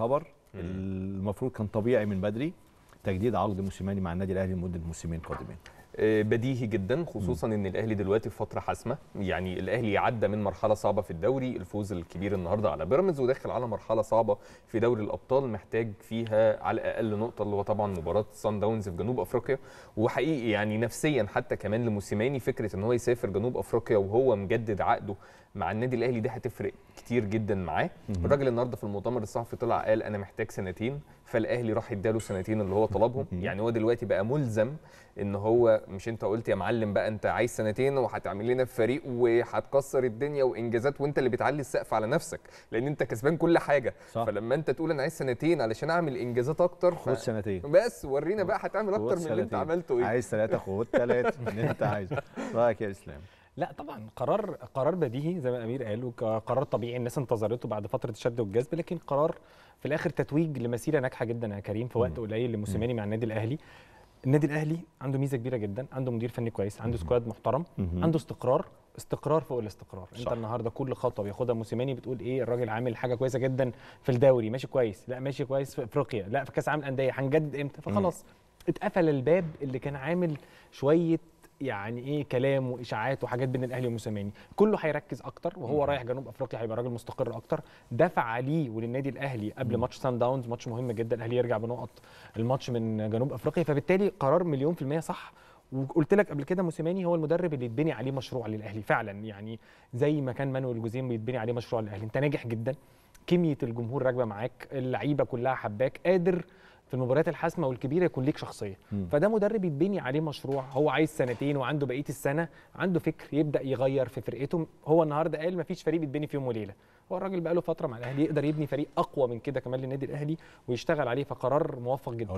خبر المفروض كان طبيعي من بدري تجديد عقد موسيماني مع النادي الاهلي لمده موسمين قادمين آه، بديهي جدا خصوصا ان الاهلي دلوقتي في فتره حاسمه يعني الاهلي عدى من مرحله صعبه في الدوري الفوز الكبير النهارده على بيراميدز وداخل على مرحله صعبه في دوري الابطال محتاج فيها على الاقل نقطه اللي هو طبعا مباراه سان داونز في جنوب افريقيا وحقيقي يعني نفسيا حتى كمان لموسيماني فكره ان هو يسافر جنوب افريقيا وهو مجدد عقده مع النادي الاهلي دي هتفرق كتير جدا معاه الراجل النهارده في المؤتمر الصحفي طلع قال انا محتاج سنتين فالاهلي راح اداله سنتين اللي هو طلبهم يعني هو دلوقتي بقى ملزم ان هو مش انت قلت يا معلم بقى انت عايز سنتين وهتعمل لنا فريق وهتكسر الدنيا وانجازات وانت اللي بتعلي السقف على نفسك لان انت كسبان كل حاجه صح. فلما انت تقول انا عايز سنتين علشان اعمل انجازات اكتر خد سنتين بس ورينا بقى هتعمل اكتر من اللي انت عملته ايه عايز ثلاثه خد ثلاثه من اللي انت عايزه رايك يا اسلام لا طبعا قرار قرار بديهي زي ما امير قال وقرار طبيعي الناس انتظرته بعد فتره الشد والجذب لكن قرار في الاخر تتويج لمسيره ناجحه جدا يا كريم في وقت قليل لموسيماني مع النادي الاهلي النادي الاهلي عنده ميزه كبيره جدا عنده مدير فني كويس عنده سكواد محترم عنده استقرار استقرار فوق الاستقرار صح. انت النهارده كل خطوه بياخدها موسيماني بتقول ايه الراجل عامل حاجه كويسه جدا في الدوري ماشي كويس لا ماشي كويس في افريقيا لا في كاس عالم الانديه هنجدد امتى فخلاص اتقفل الباب اللي كان عامل شويه يعني ايه كلام واشاعات وحاجات بين الاهلي وموسيماني كله هيركز اكتر وهو رايح جنوب افريقيا هيبقى راجل مستقر اكتر دفع ليه وللنادي الاهلي قبل ماتش سان داونز ماتش مهم جدا الاهلي يرجع بنقط الماتش من جنوب افريقيا فبالتالي قرار مليون في الميه صح وقلت لك قبل كده موسيماني هو المدرب اللي يتبني عليه مشروع للاهلي فعلا يعني زي ما كان مانويل جوزين بيتبني عليه مشروع للاهلي انت ناجح جدا كميه الجمهور راكبه معاك اللعيبه كلها حباك قادر في المباريات الحاسمه والكبيره يكون ليك شخصيه مم. فده مدرب يتبني عليه مشروع هو عايز سنتين وعنده بقيه السنه عنده فكر يبدا يغير في فرقته هو النهارده قال مفيش فريق بيتبني في يوم وليله هو الراجل بقاله فتره مع الاهلي يقدر يبني فريق اقوى من كده كمان للنادي الاهلي ويشتغل عليه فقرار موفق جدا